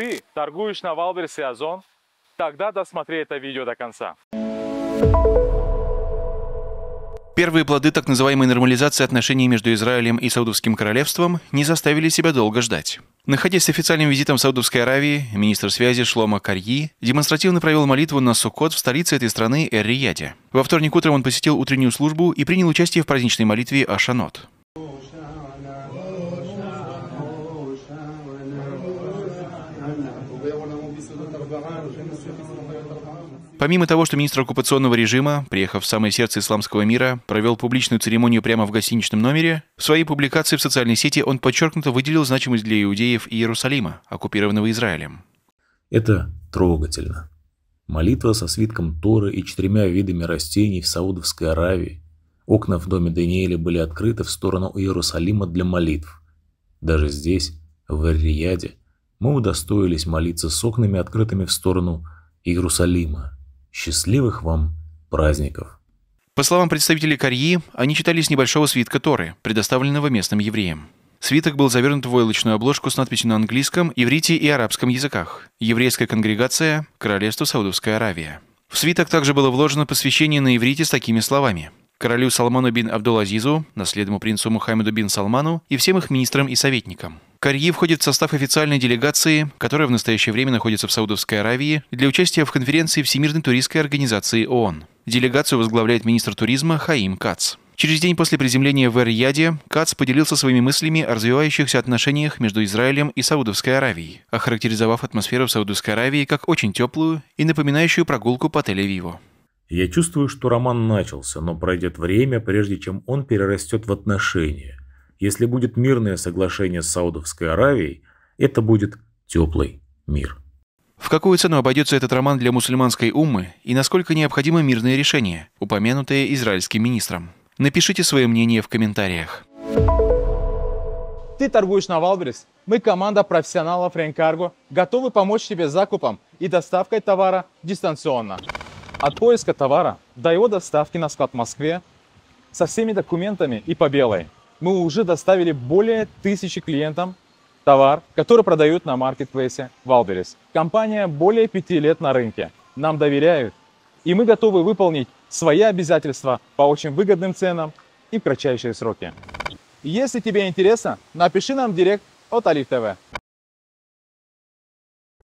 ты торгуешь на Валберсе Озон, тогда досмотри это видео до конца. Первые плоды так называемой нормализации отношений между Израилем и Саудовским королевством не заставили себя долго ждать. Находясь с официальным визитом в Саудовской Аравии, министр связи Шлома Карьи демонстративно провел молитву на Суккот в столице этой страны Эр-Рияде. Во вторник утром он посетил утреннюю службу и принял участие в праздничной молитве Ашанот. Помимо того, что министр оккупационного режима, приехав в самое сердце исламского мира, провел публичную церемонию прямо в гостиничном номере, в своей публикации в социальной сети он подчеркнуто выделил значимость для иудеев Иерусалима, оккупированного Израилем. Это трогательно. Молитва со свитком Торы и четырьмя видами растений в Саудовской Аравии. Окна в доме Даниэля были открыты в сторону Иерусалима для молитв. Даже здесь, в эр мы удостоились молиться с окнами, открытыми в сторону Иерусалима. Счастливых вам праздников! По словам представителей Корьи, они читали с небольшого свитка Торы, предоставленного местным евреям. Свиток был завернут в войлочную обложку с надписью на английском, иврите и арабском языках. Еврейская конгрегация Королевство Саудовская Аравия. В свиток также было вложено посвящение на иврите с такими словами. Королю Салману бин Абдул-Азизу, наследному принцу Мухаммеду бин Салману и всем их министрам и советникам. Карьи входит в состав официальной делегации, которая в настоящее время находится в Саудовской Аравии, для участия в конференции Всемирной туристской организации ООН. Делегацию возглавляет министр туризма Хаим Кац. Через день после приземления в Эр-Яде Кац поделился своими мыслями о развивающихся отношениях между Израилем и Саудовской Аравией, охарактеризовав атмосферу в Саудовской Аравии как очень теплую и напоминающую прогулку по Тель-Авиву. Я чувствую, что роман начался, но пройдет время, прежде чем он перерастет в отношения. Если будет мирное соглашение с Саудовской Аравией, это будет теплый мир. В какую цену обойдется этот роман для мусульманской уммы и насколько необходимо мирное решение, упомянутое израильским министром? Напишите свое мнение в комментариях. Ты торгуешь на Валберес? Мы команда профессионалов Ренкарго готовы помочь тебе с закупом и доставкой товара дистанционно. От поиска товара до его доставки на склад в Москве со всеми документами и по белой – мы уже доставили более тысячи клиентам товар, который продают на маркетплейсе Валберес. Компания более пяти лет на рынке. Нам доверяют, и мы готовы выполнить свои обязательства по очень выгодным ценам и в кратчайшие сроки. Если тебе интересно, напиши нам в директ от Алиф ТВ.